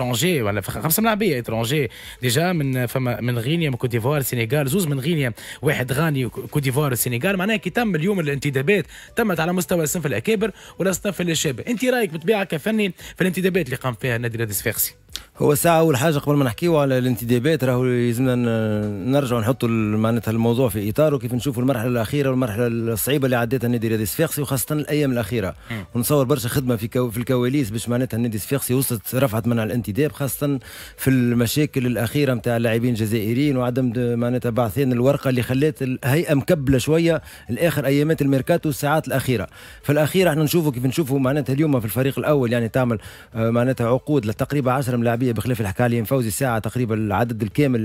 اترونجي ولا خمسه ملاعبيه اترونجي ديجا من فما من غينيا من كوت ديفوار السنغال زوز من غينيا واحد غاني كوت ديفوار السنغال معناها كي تم اليوم الانتدابات تمت على مستوى الصنف الاكابر ولا الصنف الشاب انت رايك بطبيعه كفني في الانتدابات اللي قام فيها نادي نادي الصفاقسي هو ساعة أول حاجة قبل ما نحكيو على الانتدابات راهو يلزمنا نرجع نحطوا معناتها الموضوع في إطاره كيف نشوفوا المرحلة الأخيرة والمرحلة الصعيبة اللي عدتها النادي الرياضي الصفاقسي وخاصة الأيام الأخيرة ونصور برشا خدمة في كو في الكواليس باش معناتها النادي الصفاقسي وصلت رفعت منع الانتداب خاصة في المشاكل الأخيرة نتاع اللاعبين الجزائريين وعدم معناتها بعثين الورقة اللي خلات الهيئة مكبلة شوية لآخر أيامات الميركاتو الساعات الأخيرة في الأخير احنا نشوفوا كيف نشوفوا معناتها اليوم في الفريق الأول يعني تعمل آه، معناتها عقود لتقريبا 10 اللاعبيه بخلاف اللي حكى لي يعني فوزي ساعه تقريبا العدد الكامل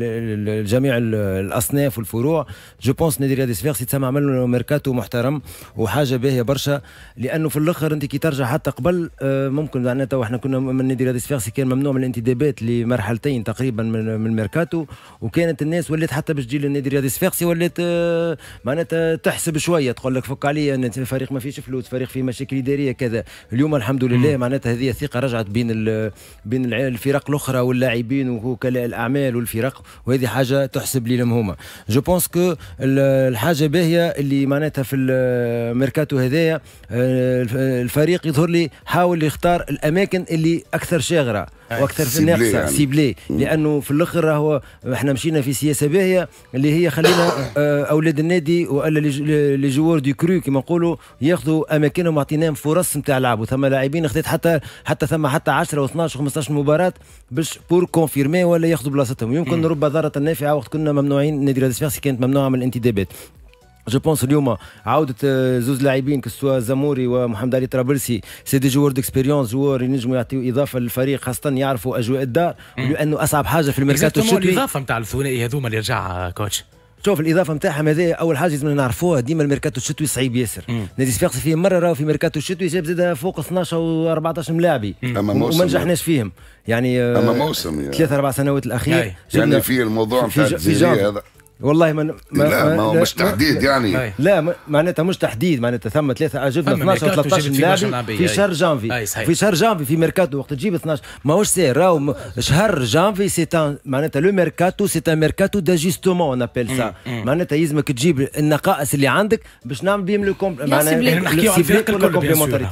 لجميع الاصناف والفروع جو بونس نادي رياضي صفاقسي تسمى عمل له ميركاتو محترم وحاجه باهيه برشا لانه في الاخر انت كي ترجع حتى قبل آه، ممكن معناتها احنا كنا من نادي رياضي سفيغ كان ممنوع من الانتدابات لمرحلتين تقريبا من الميركاتو وكانت الناس ولات حتى باش تجي للنادي رياضي سفيغ ولات آه، معناتها تحسب شويه تقول لك فك عليا فريق ما فيش فلوس فريق فيه مشاكل اداريه كذا اليوم الحمد لله معناتها هذه الثقه رجعت بين بين الفرق الفرق الاخرى واللاعبين وكلاء الاعمال والفرق وهذه حاجه تحسب لي هما جو بونس كو الحاجه باهيه اللي معناتها في الميركاتو هذايا آه، الفريق يظهر لي حاول يختار الاماكن اللي اكثر شاغره واكثر في الناقصه يعني. سيبلي لانه في الاخر راهو احنا مشينا في سياسه باهيه اللي هي خلينا آه، اولاد النادي والا لي جوار دي كرو كما نقولوا ياخذوا اماكنهم واعطيناهم فرص نتاع لعب وثما لاعبين خذيت حتى حتى ثم حتى 10 و12 و15 مباراه باش بور كونفيرمي ولا ياخذوا بلاصتهم يمكن رب ضاره نافعه وقت كنا ممنوعين نادي رياض كانت ممنوعه من الانتدابات جو بونس اليوم عوده آه، زوز لاعبين كسوا زاموري ومحمد علي طرابلسي سي دي جوار ديكسبيريونس جوار ينجموا يعطيوا اضافه للفريق خاصه يعرفوا اجواء الدار لانه اصعب حاجه في الميركاتو الشتوي الاضافه نتاع الثنائي هذوما اللي رجع آه، كوتش شوف الاضافه نتاعهم هذا اول حاجه لازم نعرفوها ديما الميركاتو الشتوي صعيب ياسر نادي صفاقسي فيه مره راهو في ميركاتو الشتوي جاب زاد فوق 12 و 14 ملاعبي وما نجحناش فيهم يعني آه، اما موسم يعني ثلاث اربع سنوات الاخير يعني فيه الموضوع نتاع في, في, في هذا والله من ما لا ما هو مش تحديد يعني لا معناتها مش تحديد معناتها ثم ثلاثه جبنا 12 و 13 لاعب في شهر جانفي في شهر جانفي في ميركاتو وقت تجيب 12 ماهوش ساهل راهو شهر جانفي سي معناتها لو ميركاتو سي ان ميركاتو داجستومون اون ابيل سا معناتها يلزمك تجيب النقائص اللي عندك باش نعمل بهم لو كومب معناتها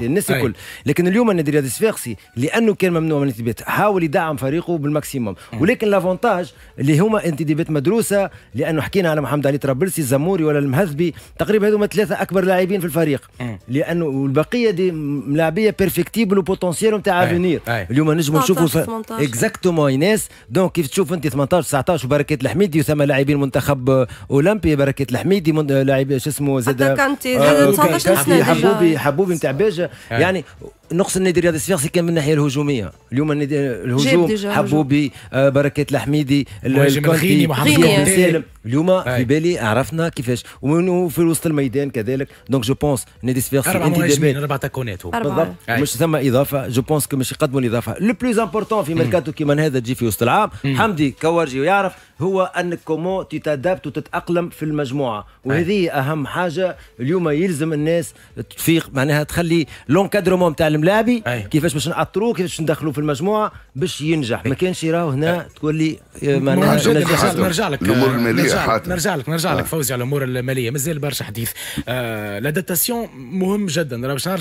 الناس الكل لكن اليوم انا رياضي الصفاقسي لانه كان ممنوع من الانتدابات حاول يدعم فريقه بالماكسيموم ولكن لافونتاج اللي هما انتدابات مدروسه لان انه حكينا على محمد علي طرابلسي الزموري ولا المهذبي تقريبا هذوما ثلاثه اكبر لاعبين في الفريق لانه والبقيه دي لاعبيه بيرفكتيبل وبوتنسيال نتاع افونير اليوم نجموا نشوفوا اكزاكتومون ايناس دونك كيف تشوف انت 18 19 وبركات الحميدي وثما لاعبين منتخب اولمبي بركات الحميدي لاعب شو اسمه زاد آه، حبوبي حبوبي نتاع باجه يعني نقص النادي الرياضي الصفاقسي كان من الناحيه الهجوميه اليوم النادي الهجوم حبوبي آه بركات الحميدي الكونتي محمد سالم اليوم في بالي عرفنا كيفاش وفي وسط الميدان كذلك دونك جو بونس نادي الصفاقسي اربع مهاجمين اربع تكونات بالضبط مش ثم اضافه جو بونس مش يقدموا الاضافه لو بلوز امبورتون في ميركاتو كيما هذا تجي في وسط العام حمدي كورجي ويعرف هو انك كومون تتادابت وتتاقلم في المجموعه وهذه اهم حاجه اليوم يلزم الناس تفيق معناها تخلي لونكادرومون تاع الملابي كيفاش باش نعطروه كيفاش ندخلو ندخلوه في المجموعه باش ينجح ما كانش راهو هنا تولي آه، معناها نرجع لك الامور الماليه حاضر نرجع لك نرجع لك آه. فوزي على الامور الماليه مازال برشا حديث آه مهم جدا مهم جدا